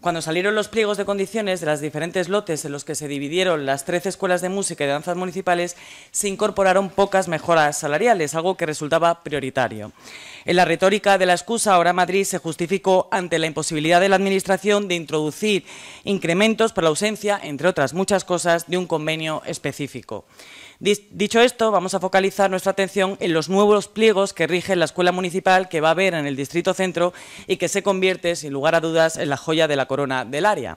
Cuando salieron los pliegos de condiciones de las diferentes lotes en los que se dividieron las 13 escuelas de música y de danzas municipales, se incorporaron pocas mejoras salariales, algo que resultaba prioritario. En la retórica de la excusa, ahora Madrid se justificó ante la imposibilidad de la Administración de introducir incrementos por la ausencia, entre otras muchas cosas, de un convenio específico. Dicho esto, vamos a focalizar nuestra atención en los nuevos pliegos que rigen la escuela municipal que va a haber en el Distrito Centro y que se convierte, sin lugar a dudas, en la joya de la corona del área.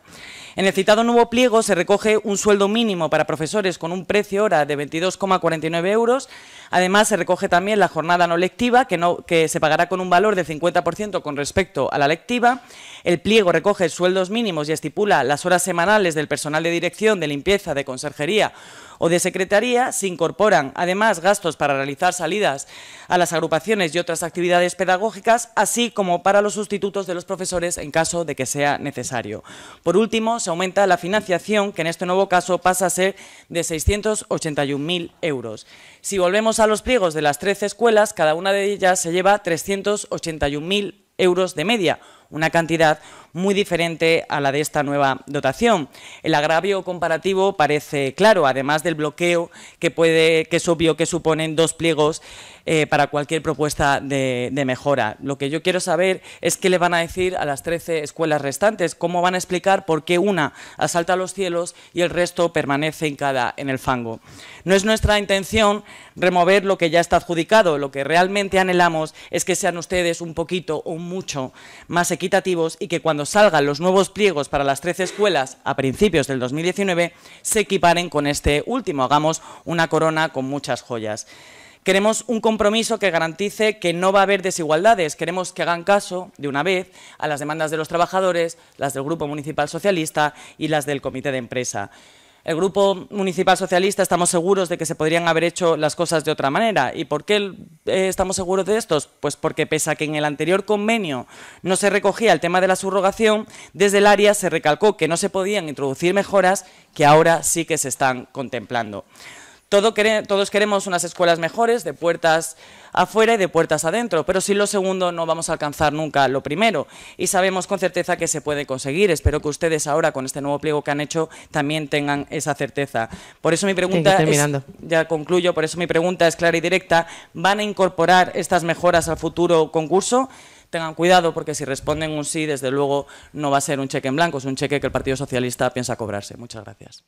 En el citado nuevo pliego se recoge un sueldo mínimo para profesores con un precio hora de 22,49 euros. Además, se recoge también la jornada no lectiva que, no, que se pagará con un valor de 50% con respecto a la lectiva. El pliego recoge sueldos mínimos y estipula las horas semanales del personal de dirección, de limpieza, de conserjería o de secretaría. Se incorporan además gastos para realizar salidas a las agrupaciones y otras actividades pedagógicas, así como para los sustitutos de los profesores en caso de que sea necesario. Por último, se aumenta la financiación, que en este nuevo caso pasa a ser de 681.000 euros. Si volvemos a los pliegos de las 13 escuelas, cada una de ellas se lleva 381.000 euros de media, una cantidad muy diferente a la de esta nueva dotación. El agravio comparativo parece claro, además del bloqueo que, es obvio que suponen dos pliegos eh, para cualquier propuesta de, mejora. Lo que yo quiero saber es qué le van a decir a las 13 escuelas restantes, cómo van a explicar por qué una asalta los cielos y el resto permanece hincada en el fango. No es nuestra intención remover lo que ya está adjudicado, lo que realmente anhelamos es que sean ustedes un poquito o mucho más equitativos y que cuando salgan los nuevos pliegos para las 13 escuelas a principios del 2019 se equiparen con este último, hagamos una corona con muchas joyas. Queremos un compromiso que garantice que no va a haber desigualdades. Queremos que hagan caso, de una vez, a las demandas de los trabajadores, las del Grupo Municipal Socialista y las del Comité de Empresa. El Grupo Municipal Socialista estamos seguros de que se podrían haber hecho las cosas de otra manera. ¿Y por qué eh, estamos seguros de esto? Pues porque pese a que en el anterior convenio no se recogía el tema de la subrogación, desde el área se recalcó que no se podían introducir mejoras que ahora sí que se están contemplando todos queremos unas escuelas mejores, de puertas afuera y de puertas adentro, pero sin lo segundo no vamos a alcanzar nunca lo primero y sabemos con certeza que se puede conseguir. Espero que ustedes ahora con este nuevo pliego que han hecho también tengan esa certeza. Por eso mi pregunta es, ya concluyo, por eso mi pregunta es clara y directa, ¿van a incorporar estas mejoras al futuro concurso? tengan cuidado porque si responden un sí, desde luego no va a ser un cheque en blanco, es un cheque que el Partido Socialista piensa cobrarse. Muchas gracias.